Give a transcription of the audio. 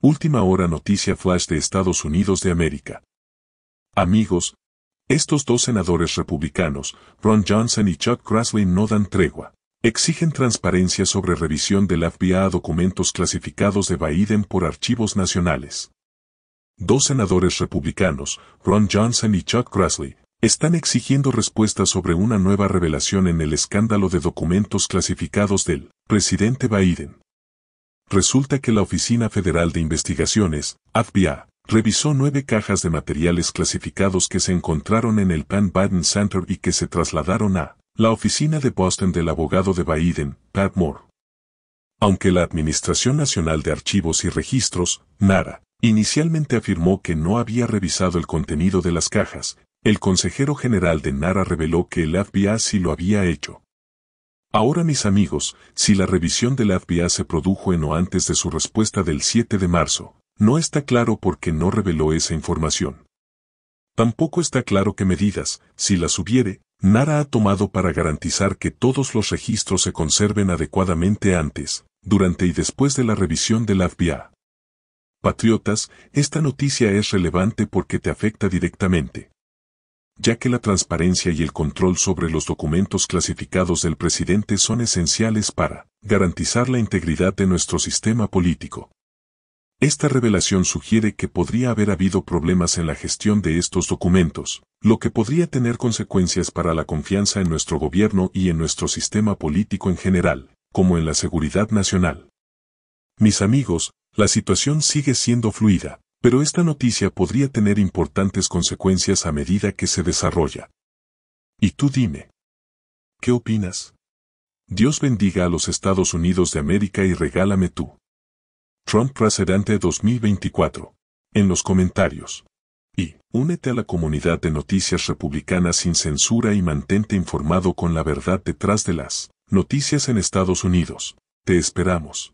Última hora noticia flash de Estados Unidos de América. Amigos, estos dos senadores republicanos, Ron Johnson y Chuck Grassley no dan tregua. Exigen transparencia sobre revisión del FBI a documentos clasificados de Biden por archivos nacionales. Dos senadores republicanos, Ron Johnson y Chuck Grassley, están exigiendo respuestas sobre una nueva revelación en el escándalo de documentos clasificados del presidente Biden resulta que la Oficina Federal de Investigaciones, FBI, revisó nueve cajas de materiales clasificados que se encontraron en el Pan Biden Center y que se trasladaron a la oficina de Boston del abogado de Biden, Pat Moore. Aunque la Administración Nacional de Archivos y Registros, NARA, inicialmente afirmó que no había revisado el contenido de las cajas, el consejero general de NARA reveló que el FBI sí lo había hecho, Ahora mis amigos, si la revisión del FBA se produjo en o antes de su respuesta del 7 de marzo, no está claro por qué no reveló esa información. Tampoco está claro qué medidas, si las hubiere, Nara ha tomado para garantizar que todos los registros se conserven adecuadamente antes, durante y después de la revisión del FBA. Patriotas, esta noticia es relevante porque te afecta directamente ya que la transparencia y el control sobre los documentos clasificados del presidente son esenciales para garantizar la integridad de nuestro sistema político. Esta revelación sugiere que podría haber habido problemas en la gestión de estos documentos, lo que podría tener consecuencias para la confianza en nuestro gobierno y en nuestro sistema político en general, como en la seguridad nacional. Mis amigos, la situación sigue siendo fluida, pero esta noticia podría tener importantes consecuencias a medida que se desarrolla. Y tú dime. ¿Qué opinas? Dios bendiga a los Estados Unidos de América y regálame tú. Trump Presidente 2024. En los comentarios. Y, únete a la comunidad de noticias republicanas sin censura y mantente informado con la verdad detrás de las noticias en Estados Unidos. Te esperamos.